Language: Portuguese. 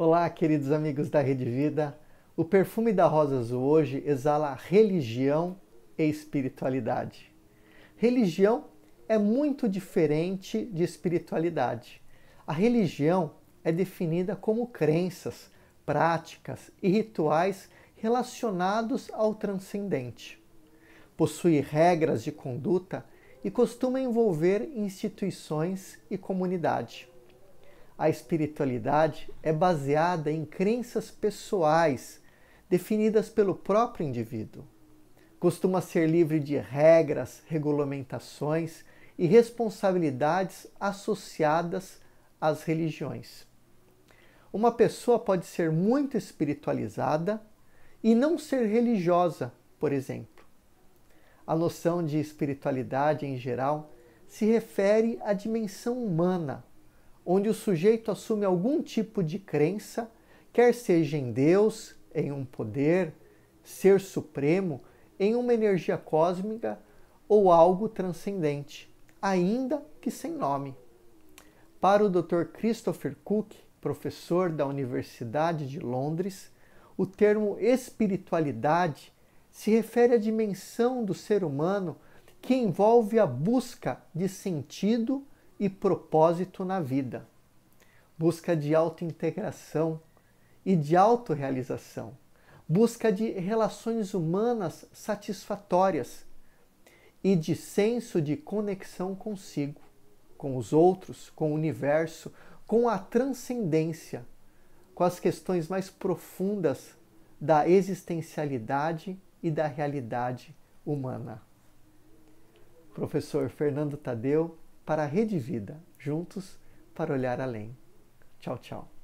Olá, queridos amigos da Rede Vida. O perfume da Rosas hoje exala religião e espiritualidade. Religião é muito diferente de espiritualidade. A religião é definida como crenças, práticas e rituais relacionados ao transcendente. Possui regras de conduta e costuma envolver instituições e comunidade a espiritualidade é baseada em crenças pessoais definidas pelo próprio indivíduo. Costuma ser livre de regras, regulamentações e responsabilidades associadas às religiões. Uma pessoa pode ser muito espiritualizada e não ser religiosa, por exemplo. A noção de espiritualidade em geral se refere à dimensão humana, onde o sujeito assume algum tipo de crença, quer seja em Deus, em um poder, ser supremo, em uma energia cósmica ou algo transcendente, ainda que sem nome. Para o Dr. Christopher Cook, professor da Universidade de Londres, o termo espiritualidade se refere à dimensão do ser humano que envolve a busca de sentido e propósito na vida, busca de autointegração e de autorrealização, busca de relações humanas satisfatórias e de senso de conexão consigo, com os outros, com o universo, com a transcendência, com as questões mais profundas da existencialidade e da realidade humana. Professor Fernando Tadeu, para a Rede Vida, juntos para olhar além. Tchau, tchau.